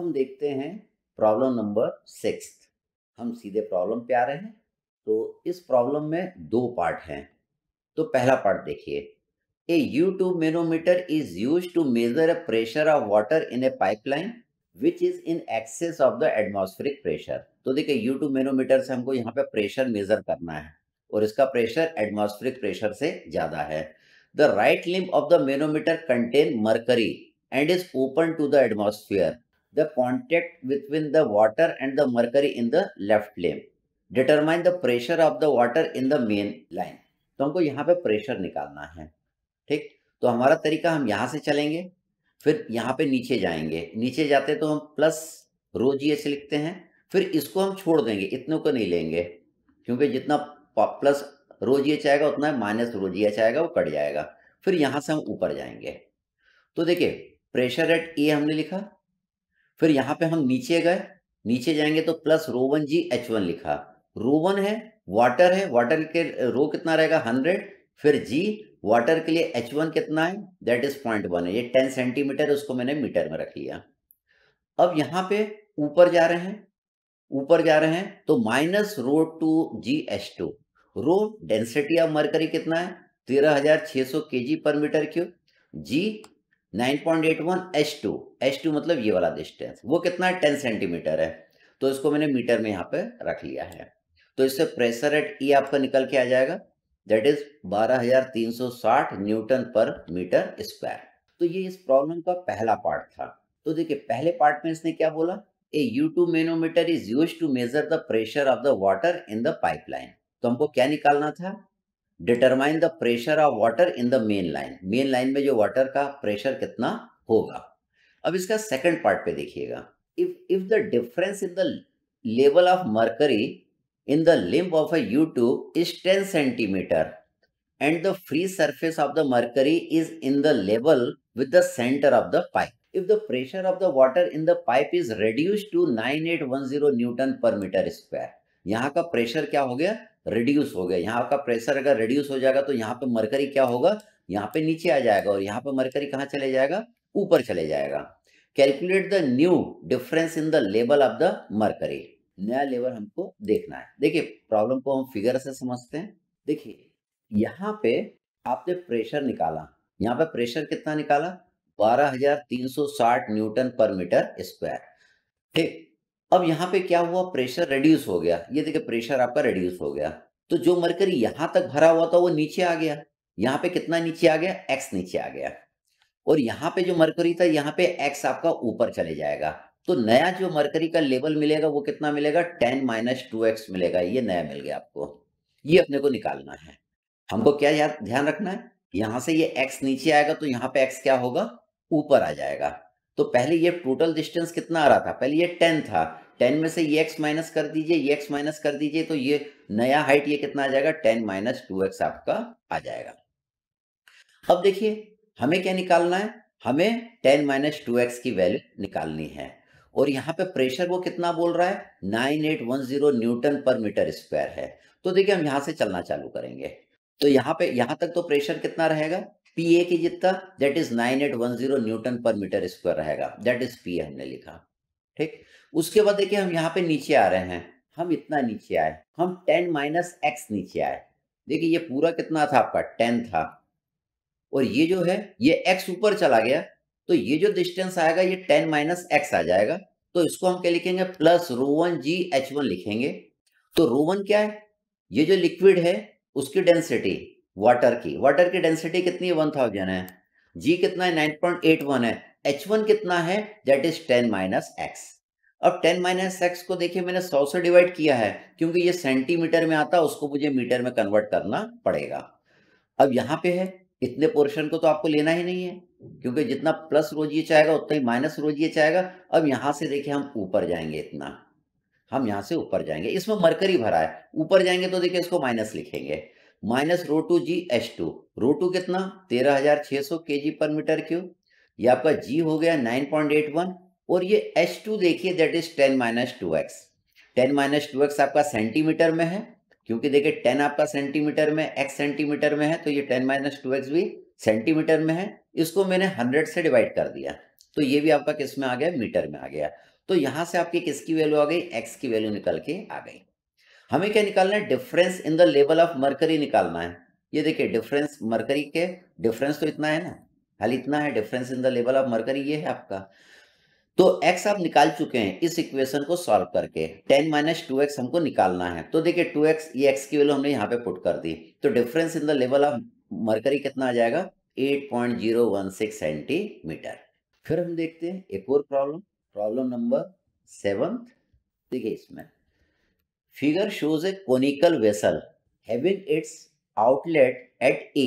हम देखते हैं प्रॉब्लम नंबर सिक्स हम सीधे प्रॉब्लम पे आ रहे हैं तो इस प्रॉब्लम में दो पार्ट हैं तो पहला पार्ट देखिए a U tube manometer is use to measure a pressure of water in a pipeline which is in excess of the atmospheric pressure तो देखिए यू टू मेनोमीटर से हमको यहाँ पे प्रेशर मेजर करना है और इसका प्रेशर एटमोस्फेरिक प्रेशर से ज्यादा है the right limb of the manometer contain mercury and is open to the atmosphere the contact between the water and the mercury in the left flame. Determine the pressure of the water in the main line. तो हमको यहाँ पे pressure निकालना है ठीक तो हमारा तरीका हम यहाँ से चलेंगे फिर यहाँ पे नीचे जाएंगे नीचे जाते तो हम प्लस रो जी लिखते हैं फिर इसको हम छोड़ देंगे इतने को नहीं लेंगे क्योंकि जितना प्लस रो जी एच आएगा उतना माइनस रो जी एच वो कट जाएगा फिर यहाँ से हम ऊपर जाएंगे तो देखिए प्रेशर एट ए हमने लिखा फिर यहां पे हम नीचे गए नीचे जाएंगे तो प्लस रो वन जी एच वन लिखा रो वन है वाटर है वाटर के रो कितना रहेगा हंड्रेड फिर जी वाटर के लिए एच वन कितना है दैट इज पॉइंट वन है ये टेन सेंटीमीटर उसको मैंने मीटर में रख लिया अब यहां पे ऊपर जा रहे हैं ऊपर जा रहे हैं तो minus rho two ji H two rho density of mercury कितना है तेरह हजार छह सौ के जी पर मीटर क्यूब जी 9.81 H2 H2 मतलब ये वाला डिस्टेंस वो कितना है 10 सेंटीमीटर है तो इसको मैंने मीटर में यहाँ पे रख लिया है तो इससे प्रेशर एट ई आपका निकल के आ जाएगा that is 12,360 newton per metre square तो ये इस प्रॉब्लम का पहला पार्ट था तो देखिए पहले पार्ट में इसने क्या बोला a U tube manometer is use to measure the pressure of the water in the pipeline तो हमको क्या निकालना था determine the pressure of water in the main line main line में जो वाटर का प्रेशर कितना होगा अब इसका सेकंड पार्ट पे देखिएगा if if the difference in the level of mercury in the limb of a U tube is ten centimetre and the free surface of the mercury is in the level with the centre of the pipe if the pressure of the water in the pipe is reduce to nine eight one zero newton per metre square यहाँ का pressure क्या हो गया reduce हो गया यहाँ का pressure अगर रिड्यूस हो जाएगा तो यहाँ पे मरकरी क्या होगा यहाँ पे नीचे आ जाएगा और यहाँ पे मरकरी कहाँ चले जाएगा ऊपर चले जाएगा calculate the new difference in the level of the mercury नया लेवल हमको देखना है देखिए प्रॉब्लम को हम फिगर से समझते हैं देखिए यहाँ पे आपने प्रेशर निकाला यहाँ पे प्रेशर कितना निकाला 12,360 न्यूटन पर मीटर स्क्वायर ठीक अब यहाँ पे क्या हुआ प्रेशर रेड्यूस हो गया ये देखिए प्रेशर आपका रेड्यूस हो गया तो जो मरकरी यहाँ तक भरा हुआ था वो नीचे आ गया यहाँ पे कितना नीचे आ गया एक्स नीचे आ गया और यहाँ पे जो मरकरी था यहाँ पे एक्स आपका ऊपर चले जाएगा तो नया जो मरकरी का लेवल मिलेगा वो कितना मिलेगा टेन माइनस टू एक्स मिलेगा ये नया मिल गया आपको ये अपने को निकालना है हमको क्या ध्यान रखना है यहां से ये एक्स नीचे आएगा तो यहाँ पे एक्स क्या होगा ऊपर आ जाएगा तो पहले ये टोटल डिस्टेंस कितना आ रहा था पहले ये टेन था टेन में से ये एक्स माइनस कर दीजिए ये एक्स माइनस कर दीजिए तो ये नया हाइट ये कितना आ जाएगा टेन माइनस टू एक्स आपका आ जाएगा अब देखिए हमें क्या निकालना है हमें टेन माइनस टू एक्स की वैल्यू निकालनी है और यहाँ पे प्रेशर वो कितना बोल रहा है nine eight one zero newton per metre square है तो देखिए हम यहां से चलना चालू करेंगे तो यहाँ पे यहां तक तो प्रेशर कितना रहेगा पी ए की जितना that is nine eight one zero newton per metre square रहेगा दैट इज पी हमने लिखा ठीक उसके बाद देखिए हम यहाँ पे नीचे आ रहे हैं हम इतना नीचे आए हम टेन माइनस एक्स नीचे आए देखिए ये पूरा कितना था आपका टेन था और ये जो है ये एक्स ऊपर चला गया तो ये जो डिस्टेंस आएगा ये टेन माइनस एक्स आ जाएगा तो इसको हम क्या लिखेंगे plus rho one G H one लिखेंगे तो रोवन क्या है ये जो लिक्विड है उसकी डेंसिटी वाटर की वाटर की डेंसिटी कितनी है वन थाउजेंड है जी कितना है नाइन पॉइंट एट वन है एच वन कितना है that is ten minus X अब टेन माइनस एक्स को देखिए मैंने सौ से डिवाइड किया है क्योंकि ये सेंटीमीटर में आता है उसको मुझे मीटर में कन्वर्ट करना पड़ेगा अब यहाँ पे है इतने पोर्शन को तो आपको लेना ही नहीं है क्योंकि जितना प्लस रोज ये चाहेगा उतना ही माइनस रोज ये चाहेगा अब यहाँ से देखिए हम ऊपर जाएंगे इतना हम यहाँ से ऊपर जाएंगे इसमें मरकरी भरा है ऊपर जाएंगे तो देखिए इसको माइनस लिखेंगे माइनस रो टू जी एच टू रो टू कितना तेरह हजार छह सौ के जी पर मीटर क्यू ये आपका जी हो गया नाइन पॉइंट एट वन और ये एच टू देखिए that is ten minus two X ten minus two X आपका सेंटीमीटर में है क्योंकि देखिए टेन आपका सेंटीमीटर में एक्स सेंटीमीटर में है तो ये टेन माइनस टू एक्स भी सेंटीमीटर में है इसको मैंने हंड्रेड से डिवाइड कर दिया तो ये भी आपका किस में आ गया मीटर में आ गया तो यहां से आपकी किसकी वैल्यू आ गई एक्स की वैल्यू निकल के आ गई हमें क्या निकालना है difference in the level of mercury निकालना है ये देखिए डिफरेंस मरकरी के डिफरेंस तो इतना है ना हाल इतना है difference in the level of mercury ये है आपका तो x आप निकाल चुके हैं इस इक्वेशन को सॉल्व करके 10 माइनस टू हमको निकालना है तो देखिए 2x ये x की वैल्यू हमने यहाँ पे पुट कर दी तो difference in the level of mercury कितना आ जाएगा 8.016 सेंटीमीटर फिर हम देखते हैं एक और प्रॉब्लम प्रॉब्लम नंबर सेवन देखिए इसमें Figure shows a conical vessel having its outlet at A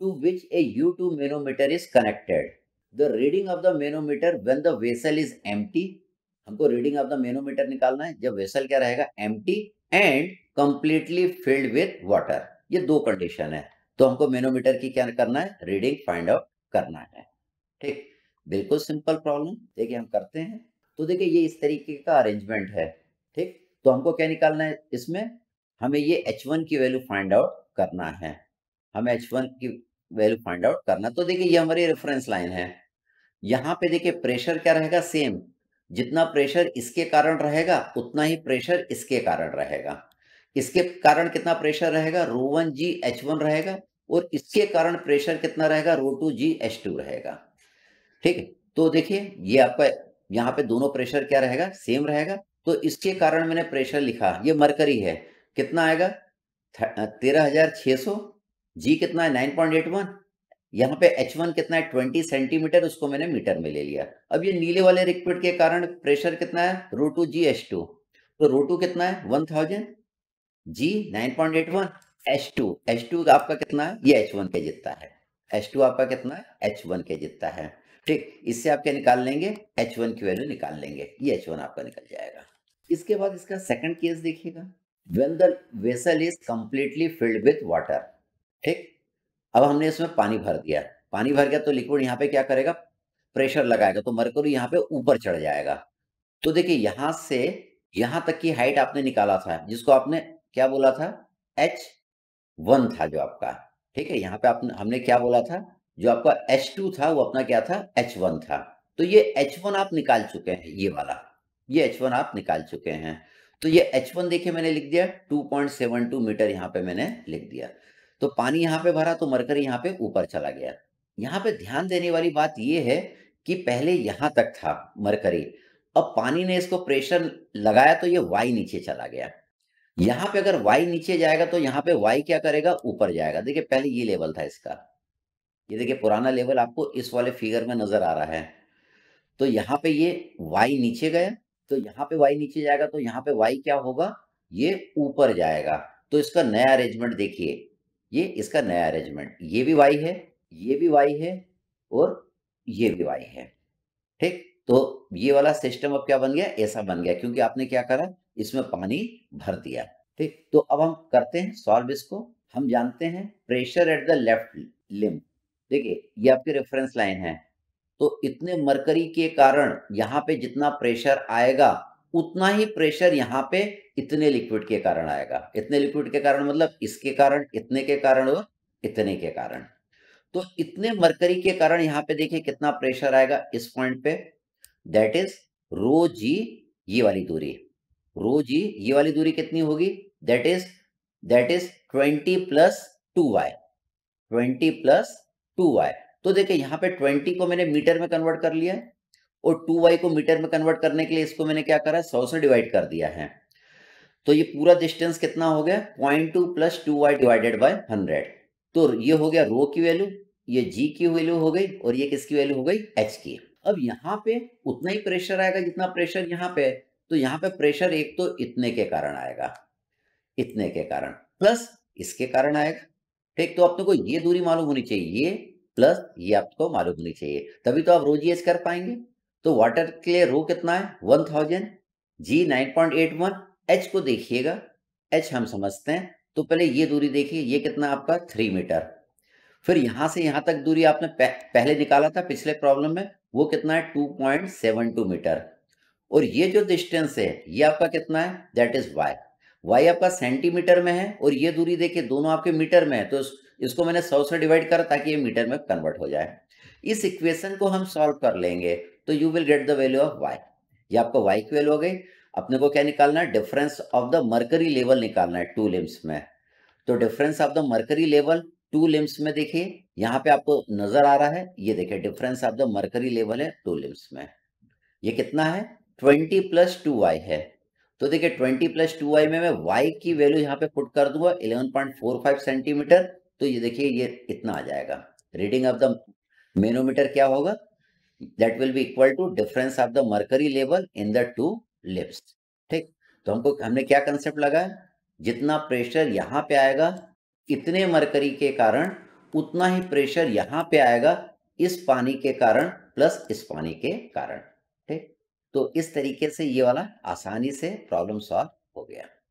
to which a U2 manometer is connected. The reading of the manometer when the vessel is empty. हमको reading of the manometer निकालना है जब vessel क्या रहेगा M and completely filled with water ये दो condition है तो हमको मेनोमीटर की क्या करना है रीडिंग फाइंड आउट करना है ठीक बिल्कुल सिंपल प्रॉब्लम देखिए हम करते हैं तो देखिए ये इस तरीके का अरेंजमेंट है ठीक तो हमको क्या निकालना है इसमें हमें ये एच वन की वैल्यू फाइंड आउट करना है हमें एच वन की वैल्यू फाइंड आउट करना तो देखिए ये हमारी रेफरेंस लाइन है यहाँ पे देखिए प्रेशर क्या रहेगा सेम जितना प्रेशर इसके कारण रहेगा उतना ही प्रेशर इसके कारण रहेगा इसके कारण कितना प्रेशर रहेगा रो वन जी एच वन रहेगा और इसके कारण प्रेशर कितना रहेगा रो टू जी एच टू रहेगा ठीक है तो देखिए ये आपका यहाँ पे दोनों प्रेशर क्या रहेगा सेम रहेगा तो इसके कारण मैंने प्रेशर लिखा ये मरकरी है कितना आएगा तेरह हजार छः सौ जी कितना है नाइन पॉइंट एट वन यहाँ पे एच वन कितना है ट्वेंटी सेंटीमीटर उसको मैंने मीटर में ले लिया अब ये नीले वाले रिक्विड के कारण प्रेशर कितना है रो टू जी एच टू तो रो टू कितना है one thousand g nine point eight one H two H two आपका कितना है ये एच वन के जितना है एच टू आपका कितना है एच वन के जितना है ठीक इससे आप क्या निकाल लेंगे एच वन की वैल्यू निकाल लेंगे ये एच वन आपका निकल जाएगा इसके बाद इसका सेकंड केस देखिएगा when the vessel is completely filled with water ठीक अब हमने इसमें पानी भर दिया पानी भर गया तो लिक्विड यहाँ पे क्या करेगा प्रेशर लगाएगा तो मरकरी यहाँ पे ऊपर चढ़ जाएगा तो देखिए यहां से यहां तक की हाइट आपने निकाला था जिसको आपने क्या बोला था एच वन था जो आपका ठीक है यहाँ पे आपने हमने क्या बोला था जो आपका एच टू था वो अपना क्या था एच वन था तो ये एच वन आप निकाल चुके हैं ये वाला ये एच वन आप निकाल चुके हैं तो ये एच वन देखिए मैंने लिख दिया two point seven two metre यहाँ पे मैंने लिख दिया तो पानी यहाँ पे भरा तो मरकर यहाँ पे ऊपर चला गया यहाँ पे ध्यान देने वाली बात ये है कि पहले यहाँ तक था मरकरी अब पानी ने इसको प्रेशर लगाया तो ये वाई नीचे चला गया यहाँ पे अगर वाई नीचे जाएगा तो यहाँ पे वाई क्या करेगा ऊपर जाएगा देखिए पहले ये लेवल था इसका ये देखिए पुराना लेवल आपको इस वाले फिगर में नजर आ रहा है तो यहाँ पे ये वाई नीचे गया तो यहाँ पे वाई नीचे जाएगा तो यहाँ पे वाई क्या होगा ये ऊपर जाएगा तो इसका नया अरेंजमेंट देखिए ये इसका नया अरेंजमेंट ये भी वाई है ये भी वाई है और ये भी वाई है ठीक तो ये वाला सिस्टम अब क्या बन गया ऐसा बन गया क्योंकि आपने क्या करा इसमें पानी भर दिया ठीक तो अब हम करते हैं सॉल्व इसको हम जानते हैं pressure at the left limb देखिए ये आपकी रेफरेंस लाइन है तो इतने मरकरी के कारण यहाँ पे जितना प्रेशर आएगा उतना ही प्रेशर यहाँ पे इतने लिक्विड के कारण आएगा इतने लिक्विड के कारण मतलब इसके कारण इतने के कारण और इतने के कारण तो इतने मरकरी के कारण यहाँ पे देखिए कितना प्रेशर आएगा इस पॉइंट पे दैट इज रो जी ये वाली दूरी रो जी ये वाली दूरी कितनी होगी that is that is twenty plus two Y twenty plus two Y तो देखिए यहाँ पे ट्वेंटी को मैंने मीटर में कन्वर्ट कर लिया है और टू वाई को मीटर में कन्वर्ट करने के लिए इसको मैंने क्या करा सौ से डिवाइड कर दिया है तो ये पूरा डिस्टेंस कितना हो गया point two plus two Y divided by hundred तो ये हो गया रो की वैल्यू ये जी की वैल्यू हो गई और ये किसकी वैल्यू हो गई एच की अब यहाँ पे उतना ही प्रेशर आएगा जितना प्रेशर यहाँ पे तो यहाँ पे प्रेशर एक तो इतने के कारण आएगा इतने के कारण प्लस इसके कारण आएगा ठीक तो अपने को ये दूरी मालूम होनी चाहिए ये प्लस ये आपको मालूम होनी चाहिए तभी तो आप रोज ये कर पाएंगे तो वाटर के लिए रो कितना है one thousand g nine point eight one H को देखिएगा एच हम समझते हैं तो पहले ये दूरी देखिए ये कितना आपका थ्री मीटर फिर यहां से यहां तक दूरी आपने पहले निकाला था पिछले प्रॉब्लम में वो कितना है two point seven two metre और ये जो डिस्टेंस है ये आपका कितना है दैट इज वाई वाई आपका सेंटीमीटर में है और ये दूरी देखिए दोनों आपके मीटर में है तो इसको मैंने सौ से डिवाइड करा ताकि ये मीटर में कन्वर्ट हो जाए इस इक्वेशन को हम सॉल्व कर लेंगे तो you will get the value of Y ये आपको वाई की वैल्यू हो गई अपने को क्या निकालना है difference of the mercury level निकालना है टू लिम्स में तो difference of the mercury level two limbs में देखिए यहाँ पे आपको नजर आ रहा है ये देखिए difference of the mercury level है टू लिम्स में ये कितना है ट्वेंटी प्लस टू वाई है तो देखिए ट्वेंटी प्लस टू वाई में मैं वाई की वैल्यू यहाँ पे पुट कर दूंगा eleven point four five centimetre तो ये देखिए ये इतना आ जाएगा रीडिंग ऑफ द मेनोमीटर क्या होगा that will be equal to difference of the mercury level in the two limbs ठीक तो हमको हमने क्या कंसेप्ट लगाया जितना प्रेशर यहाँ पे आएगा इतने मरकरी के कारण उतना ही प्रेशर यहां पे आएगा इस पानी के कारण प्लस इस पानी के कारण ठीक तो इस तरीके से ये वाला आसानी से प्रॉब्लम सॉल्व हो गया